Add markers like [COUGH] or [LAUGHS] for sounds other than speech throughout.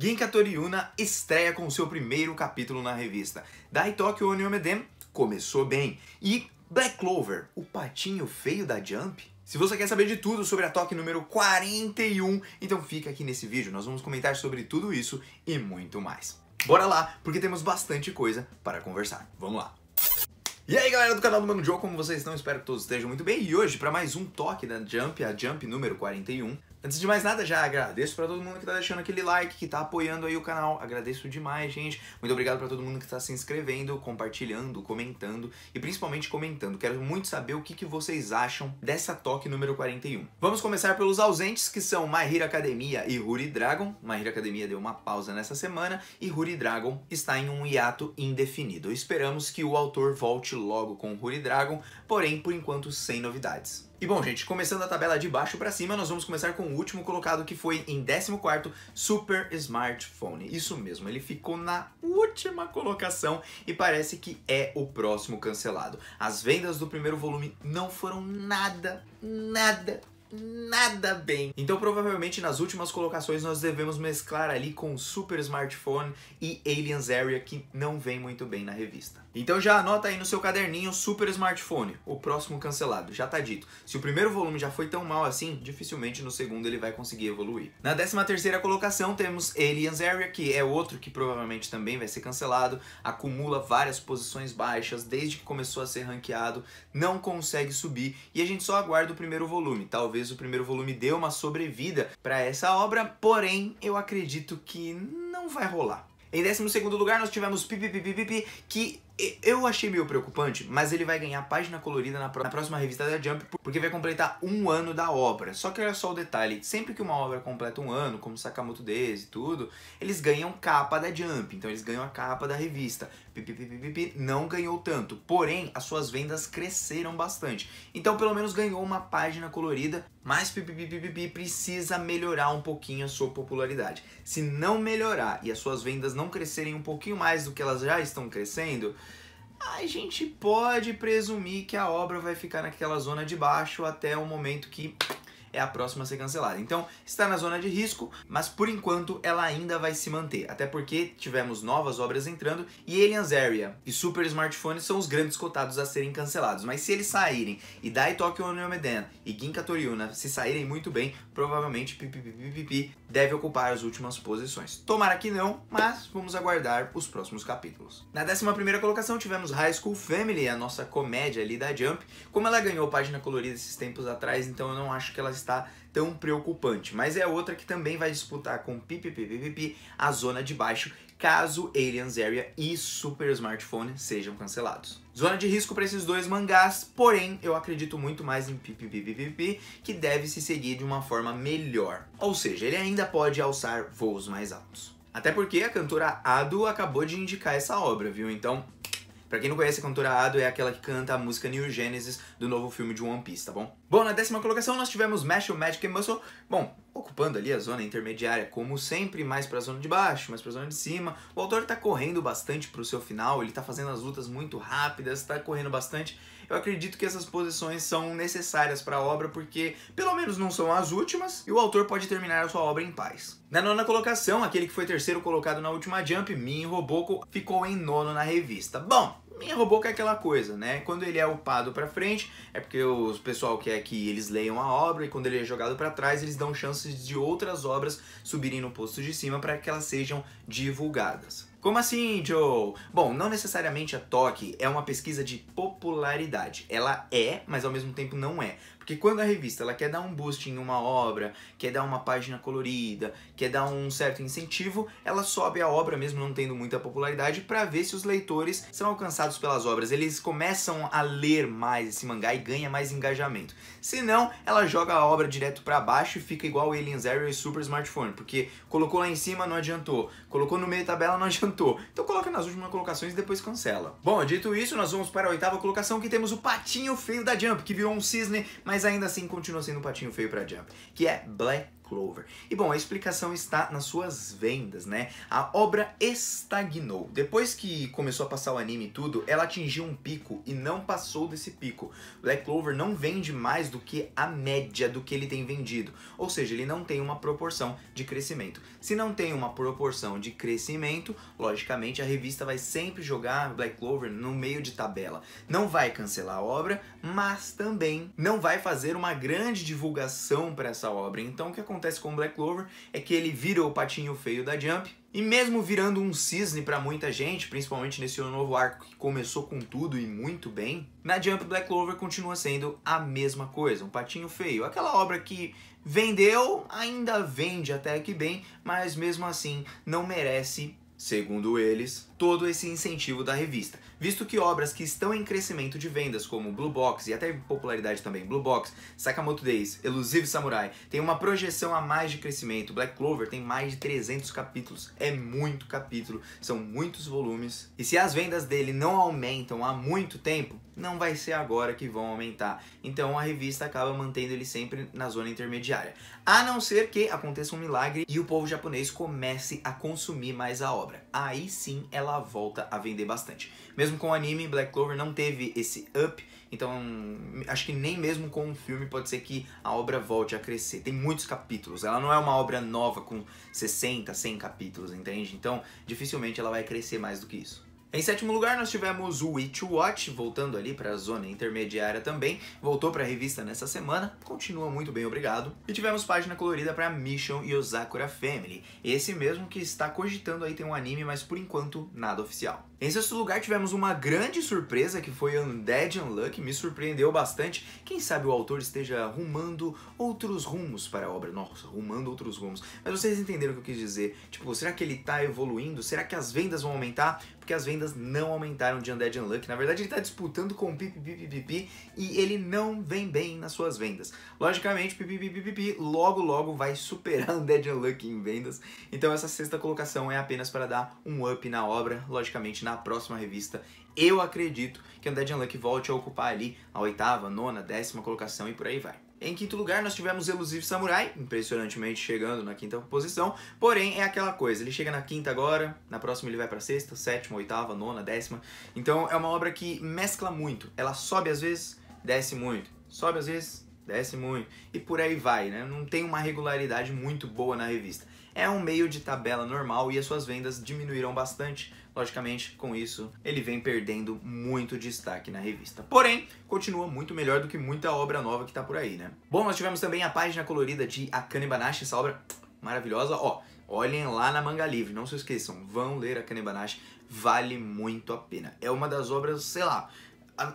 Ginka estreia com seu primeiro capítulo na revista. Dai Tokyo Oniomedem começou bem. E Black Clover, o patinho feio da Jump? Se você quer saber de tudo sobre a Toque número 41, então fica aqui nesse vídeo, nós vamos comentar sobre tudo isso e muito mais. Bora lá, porque temos bastante coisa para conversar. Vamos lá! E aí galera do canal do Mano Joe, como vocês estão? Espero que todos estejam muito bem. E hoje, para mais um toque da Jump, a Jump número 41, Antes de mais nada, já agradeço para todo mundo que tá deixando aquele like, que tá apoiando aí o canal. Agradeço demais, gente. Muito obrigado para todo mundo que tá se inscrevendo, compartilhando, comentando e principalmente comentando. Quero muito saber o que, que vocês acham dessa toque número 41. Vamos começar pelos ausentes, que são Mahira Academia e Ruri Dragon. Mahira Academia deu uma pausa nessa semana e Ruri Dragon está em um hiato indefinido. Esperamos que o autor volte logo com Ruri Dragon, porém, por enquanto, sem novidades. E bom, gente, começando a tabela de baixo para cima, nós vamos começar com o último colocado que foi em 14º, Super Smartphone. Isso mesmo, ele ficou na última colocação e parece que é o próximo cancelado. As vendas do primeiro volume não foram nada, nada nada bem. Então provavelmente nas últimas colocações nós devemos mesclar ali com Super Smartphone e Aliens Area que não vem muito bem na revista. Então já anota aí no seu caderninho Super Smartphone, o próximo cancelado, já tá dito. Se o primeiro volume já foi tão mal assim, dificilmente no segundo ele vai conseguir evoluir. Na 13 terceira colocação temos Aliens Area, que é outro que provavelmente também vai ser cancelado, acumula várias posições baixas desde que começou a ser ranqueado, não consegue subir e a gente só aguarda o primeiro volume, talvez talvez o primeiro volume dê uma sobrevida para essa obra, porém eu acredito que não vai rolar. Em 12 lugar, nós tivemos Pipipipipipi, que eu achei meio preocupante, mas ele vai ganhar página colorida na próxima revista da Jump, porque vai completar um ano da obra. Só que olha só o detalhe, sempre que uma obra completa um ano, como Sakamoto Days e tudo, eles ganham capa da Jump, então eles ganham a capa da revista. Pipipipipi não ganhou tanto, porém as suas vendas cresceram bastante. Então pelo menos ganhou uma página colorida, mas pipipipipi precisa melhorar um pouquinho a sua popularidade. Se não melhorar e as suas vendas não crescerem um pouquinho mais do que elas já estão crescendo, a gente pode presumir que a obra vai ficar naquela zona de baixo até o momento que é a próxima a ser cancelada. Então, está na zona de risco, mas por enquanto ela ainda vai se manter, até porque tivemos novas obras entrando e Aliens Area e Super Smartphone são os grandes cotados a serem cancelados. Mas se eles saírem e Dai Tokyo Onomeden e Ginka Toriuna se saírem muito bem, provavelmente pipipipipipi deve ocupar as últimas posições. Tomara que não, mas vamos aguardar os próximos capítulos. Na 11 colocação tivemos High School Family, a nossa comédia ali da Jump. Como ela ganhou página colorida esses tempos atrás, então eu não acho que ela está tão preocupante. Mas é outra que também vai disputar com PPPPP a zona de baixo, caso Aliens Area e Super Smartphone sejam cancelados. Zona de risco para esses dois mangás, porém eu acredito muito mais em PPPPP, que deve se seguir de uma forma melhor. Ou seja, ele ainda pode alçar voos mais altos. Até porque a cantora Ado acabou de indicar essa obra, viu? Então Pra quem não conhece, a cantora Ado é aquela que canta a música New Genesis do novo filme de One Piece, tá bom? Bom, na décima colocação nós tivemos Mesh, Magic and Muscle. Bom, ocupando ali a zona intermediária, como sempre, mais para a zona de baixo, mais para a zona de cima. O autor tá correndo bastante pro seu final, ele tá fazendo as lutas muito rápidas, tá correndo bastante eu acredito que essas posições são necessárias para a obra porque, pelo menos, não são as últimas e o autor pode terminar a sua obra em paz. Na nona colocação, aquele que foi terceiro colocado na última Jump, Min Roboco, ficou em nono na revista. Bom, Min Roboco é aquela coisa, né? Quando ele é upado para frente, é porque o pessoal quer que eles leiam a obra e quando ele é jogado para trás, eles dão chances de outras obras subirem no posto de cima para que elas sejam divulgadas. Como assim, Joe? Bom, não necessariamente a TOC é uma pesquisa de popularidade. Ela é, mas ao mesmo tempo não é. Porque quando a revista ela quer dar um boost em uma obra, quer dar uma página colorida, quer dar um certo incentivo, ela sobe a obra mesmo não tendo muita popularidade para ver se os leitores são alcançados pelas obras. Eles começam a ler mais esse mangá e ganha mais engajamento. Se não, ela joga a obra direto para baixo e fica igual Alien Zero e Super Smartphone, porque colocou lá em cima não adiantou, colocou no meio da tabela não adiantou. Então coloca nas últimas colocações e depois cancela. Bom, dito isso, nós vamos para a oitava colocação que temos o patinho feio da Jump, que virou um cisne, mas mas ainda assim continua sendo um patinho feio pra Jump, que é Black Clover. E bom, a explicação está nas suas vendas, né? A obra estagnou. Depois que começou a passar o anime e tudo, ela atingiu um pico e não passou desse pico. Black Clover não vende mais do que a média do que ele tem vendido, ou seja, ele não tem uma proporção de crescimento. Se não tem uma proporção de crescimento, logicamente a revista vai sempre jogar Black Clover no meio de tabela. Não vai cancelar a obra, mas também não vai fazer uma grande divulgação para essa obra. Então o que acontece? acontece com o Black Clover é que ele vira o patinho feio da Jump, e mesmo virando um cisne para muita gente, principalmente nesse novo arco que começou com tudo e muito bem, na Jump Black Clover continua sendo a mesma coisa, um patinho feio, aquela obra que vendeu, ainda vende até que bem, mas mesmo assim não merece segundo eles, todo esse incentivo da revista, visto que obras que estão em crescimento de vendas, como Blue Box e até popularidade também Blue Box, Sakamoto Days, Elusive Samurai, tem uma projeção a mais de crescimento. Black Clover tem mais de 300 capítulos, é muito capítulo, são muitos volumes. E se as vendas dele não aumentam há muito tempo, não vai ser agora que vão aumentar. Então a revista acaba mantendo ele sempre na zona intermediária. A não ser que aconteça um milagre e o povo japonês comece a consumir mais a obra. Aí sim ela volta a vender bastante. Mesmo com o anime, Black Clover não teve esse up, então acho que nem mesmo com o filme pode ser que a obra volte a crescer. Tem muitos capítulos, ela não é uma obra nova com 60, 100 capítulos, entende? Então dificilmente ela vai crescer mais do que isso. Em sétimo lugar, nós tivemos o Witch Watch, voltando ali para a zona intermediária também, voltou para a revista nessa semana, continua muito bem, obrigado. E tivemos página colorida para Mission e Osakura Family, esse mesmo que está cogitando aí ter um anime, mas por enquanto nada oficial. Em sexto lugar, tivemos uma grande surpresa que foi Undead Unluck, me surpreendeu bastante. Quem sabe o autor esteja rumando outros rumos para a obra. Nossa, rumando outros rumos. Mas vocês entenderam o que eu quis dizer. Tipo, será que ele está evoluindo? Será que as vendas vão aumentar? porque as vendas não aumentaram de Undead Unluck. Na verdade, ele está disputando com o PPPPP e ele não vem bem nas suas vendas. Logicamente, PPPPP logo logo vai superar [LAUGHS] Undead Unluck em vendas. Então essa sexta colocação é apenas para dar um up na obra. Logicamente, na próxima revista, eu acredito que Undead Unluck volte a ocupar ali a oitava, nona, décima colocação e por aí vai. Em quinto lugar, nós tivemos Elusive Samurai, impressionantemente chegando na quinta posição. Porém, é aquela coisa, ele chega na quinta agora, na próxima ele vai para sexta, sétima, oitava, nona, décima. Então é uma obra que mescla muito. Ela sobe às vezes, desce muito. Sobe às vezes, desce muito. E por aí vai, né? Não tem uma regularidade muito boa na revista é um meio de tabela normal e as suas vendas diminuíram bastante. Logicamente, com isso, ele vem perdendo muito destaque na revista. Porém, continua muito melhor do que muita obra nova que tá por aí, né? Bom, nós tivemos também a página colorida de Akane Banashi, essa obra maravilhosa, ó. Olhem lá na Manga Livre, não se esqueçam, vão ler Akane Banashi, vale muito a pena. É uma das obras, sei lá,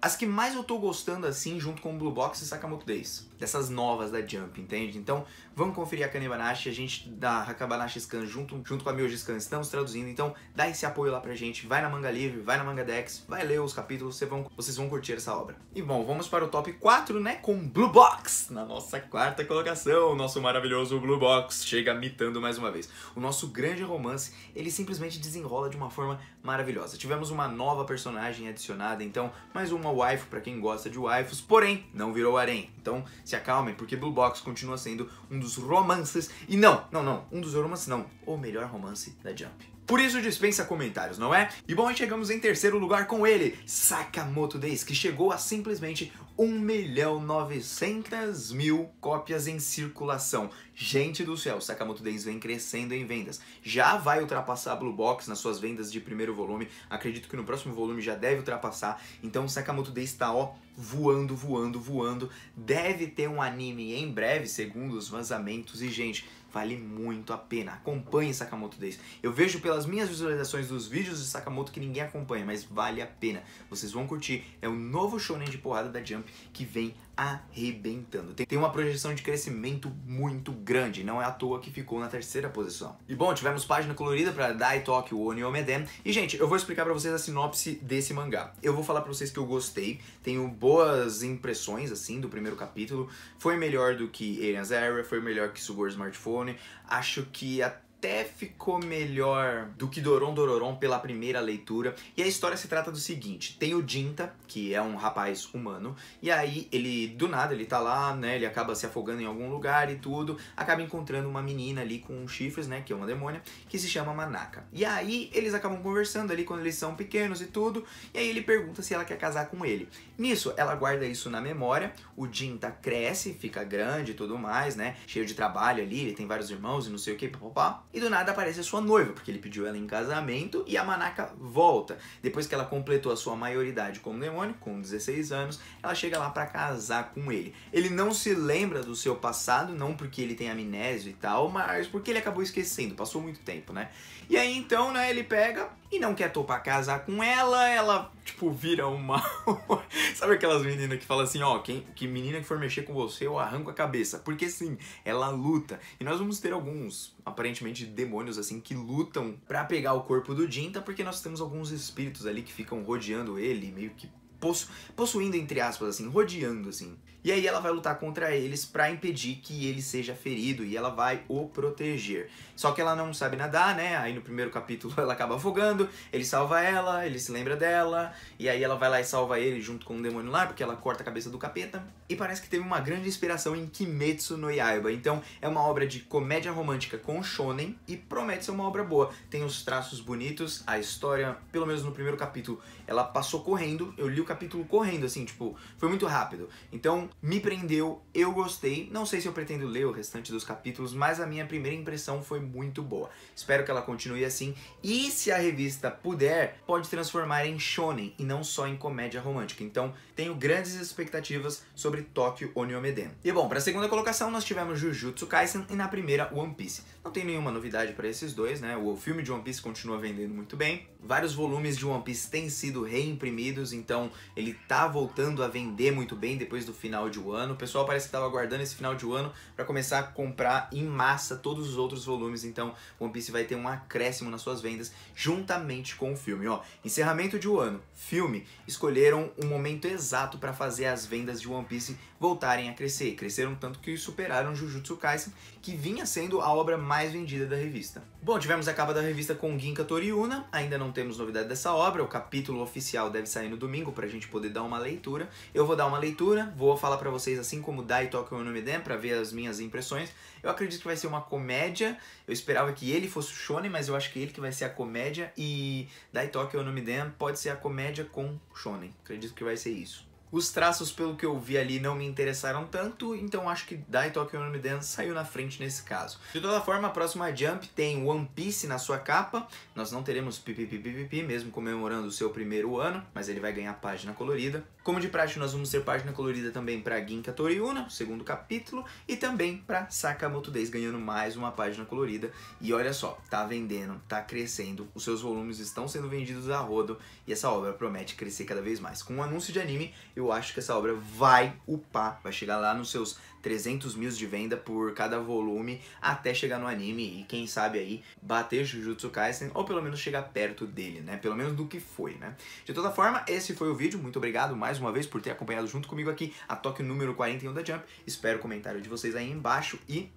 as que mais eu tô gostando assim, junto com o Blue Box e Sakamoto Days. Dessas novas da Jump, entende? Então, Vamos conferir a Kanebanashi, a gente da Hakabanashi Scan junto, junto com a Mioji Scan estamos traduzindo, então dá esse apoio lá pra gente, vai na Manga Livre, vai na Manga Dex, vai ler os capítulos, vocês vão, vocês vão curtir essa obra. E bom, vamos para o top 4, né, com Blue Box, na nossa quarta colocação, o nosso maravilhoso Blue Box chega mitando mais uma vez. O nosso grande romance, ele simplesmente desenrola de uma forma maravilhosa. Tivemos uma nova personagem adicionada, então mais uma waifu para quem gosta de waifus, porém não virou harém. Então se acalmem, porque Blue Box continua sendo um dos dos romances. E não, não, não, um dos romances não, o melhor romance da Jump. Por isso dispensa comentários, não é? E bom, chegamos em terceiro lugar com ele, Sakamoto Days, que chegou a simplesmente 1 milhão 900 mil cópias em circulação. Gente do céu, Sakamoto Days vem crescendo em vendas. Já vai ultrapassar a Blue Box nas suas vendas de primeiro volume. Acredito que no próximo volume já deve ultrapassar. Então Sakamoto Days está ó voando, voando, voando. Deve ter um anime em breve, segundo os vazamentos e gente Vale muito a pena. Acompanhe Sakamoto Days. Eu vejo pelas minhas visualizações dos vídeos de Sakamoto que ninguém acompanha, mas vale a pena. Vocês vão curtir. É o novo shonen de porrada da Jump que vem arrebentando. Tem uma projeção de crescimento muito grande, não é à toa que ficou na terceira posição. E bom, tivemos página colorida para Dai Tokyo Oni Omeden. E gente, eu vou explicar para vocês a sinopse desse mangá. Eu vou falar para vocês que eu gostei, tenho boas impressões assim do primeiro capítulo. Foi melhor do que Alien's Area, foi melhor que Sugor Smartphone. Acho que até até ficou melhor do que Doron Dororon pela primeira leitura. E a história se trata do seguinte: tem o Dinta, que é um rapaz humano, e aí ele, do nada, ele tá lá, né? Ele acaba se afogando em algum lugar e tudo, acaba encontrando uma menina ali com chifres, né? Que é uma demônia, que se chama Manaka. E aí eles acabam conversando ali quando eles são pequenos e tudo, e aí ele pergunta se ela quer casar com ele. Nisso, ela guarda isso na memória, o Dinta cresce, fica grande e tudo mais, né? Cheio de trabalho ali, ele tem vários irmãos e não sei o que, papapá e do nada aparece a sua noiva, porque ele pediu ela em casamento e a Manaka volta. Depois que ela completou a sua maioridade como demônio, com 16 anos, ela chega lá para casar com ele. Ele não se lembra do seu passado, não porque ele tem amnésia e tal, mas porque ele acabou esquecendo, passou muito tempo, né? E aí então, né, ele pega e não quer topar casar com ela, ela, tipo, vira uma. [LAUGHS] Sabe aquelas meninas que falam assim, ó, quem, que menina que for mexer com você, eu arranco a cabeça. Porque sim, ela luta. E nós vamos ter alguns, aparentemente, demônios assim que lutam para pegar o corpo do Jinta, porque nós temos alguns espíritos ali que ficam rodeando ele, meio que possu possuindo, entre aspas, assim, rodeando, assim. E aí ela vai lutar contra eles para impedir que ele seja ferido e ela vai o proteger. Só que ela não sabe nadar, né? Aí no primeiro capítulo [LAUGHS] ela acaba afogando, ele salva ela, ele se lembra dela, e aí ela vai lá e salva ele junto com o um demônio lá, porque ela corta a cabeça do capeta. E parece que teve uma grande inspiração em Kimetsu no Yaiba. Então é uma obra de comédia romântica com shonen e promete ser uma obra boa. Tem os traços bonitos, a história, pelo menos no primeiro capítulo, ela passou correndo. Eu li capítulo correndo, assim, tipo, foi muito rápido. Então, me prendeu, eu gostei. Não sei se eu pretendo ler o restante dos capítulos, mas a minha primeira impressão foi muito boa. Espero que ela continue assim. E se a revista puder, pode transformar em shonen e não só em comédia romântica. Então, tenho grandes expectativas sobre Tokyo Oniomeden. E bom, para a segunda colocação nós tivemos Jujutsu Kaisen e na primeira One Piece. Não tem nenhuma novidade para esses dois, né? O filme de One Piece continua vendendo muito bem. Vários volumes de One Piece têm sido reimprimidos, então ele tá voltando a vender muito bem depois do final de um ano. O pessoal parece que estava aguardando esse final de um ano para começar a comprar em massa todos os outros volumes, então One Piece vai ter um acréscimo nas suas vendas juntamente com o filme, ó. Encerramento de um ano, filme, escolheram o um momento exato para fazer as vendas de One Piece voltarem a crescer. Cresceram tanto que superaram Jujutsu Kaisen, que vinha sendo a obra mais mais vendida da revista. Bom, tivemos a capa da revista com Ginka Toriuna, ainda não temos novidade dessa obra, o capítulo oficial deve sair no domingo pra gente poder dar uma leitura. Eu vou dar uma leitura, vou falar para vocês assim como Dai Tokyo no Miden pra ver as minhas impressões. Eu acredito que vai ser uma comédia, eu esperava que ele fosse o shonen, mas eu acho que ele que vai ser a comédia e Dai Tokyo no Miden pode ser a comédia com shonen, acredito que vai ser isso. Os traços, pelo que eu vi ali, não me interessaram tanto, então acho que Dai Tokyo Me Dance saiu na frente nesse caso. De toda forma, a próxima Jump tem One Piece na sua capa, nós não teremos pipipipipipi, mesmo comemorando o seu primeiro ano, mas ele vai ganhar página colorida. Como de praxe, nós vamos ter página colorida também para Ginka Toriuna, segundo capítulo, e também para Sakamoto Days, ganhando mais uma página colorida. E olha só, tá vendendo, tá crescendo, os seus volumes estão sendo vendidos a rodo, e essa obra promete crescer cada vez mais. Com o um anúncio de anime, eu eu acho que essa obra vai upar, vai chegar lá nos seus 300 mil de venda por cada volume até chegar no anime e quem sabe aí bater Jujutsu Kaisen ou pelo menos chegar perto dele, né? Pelo menos do que foi, né? De toda forma, esse foi o vídeo. Muito obrigado mais uma vez por ter acompanhado junto comigo aqui a Toque número 41 da Jump. Espero o comentário de vocês aí embaixo e...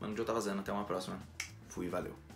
Mano, eu tava tá vazando. Até uma próxima. Fui, valeu.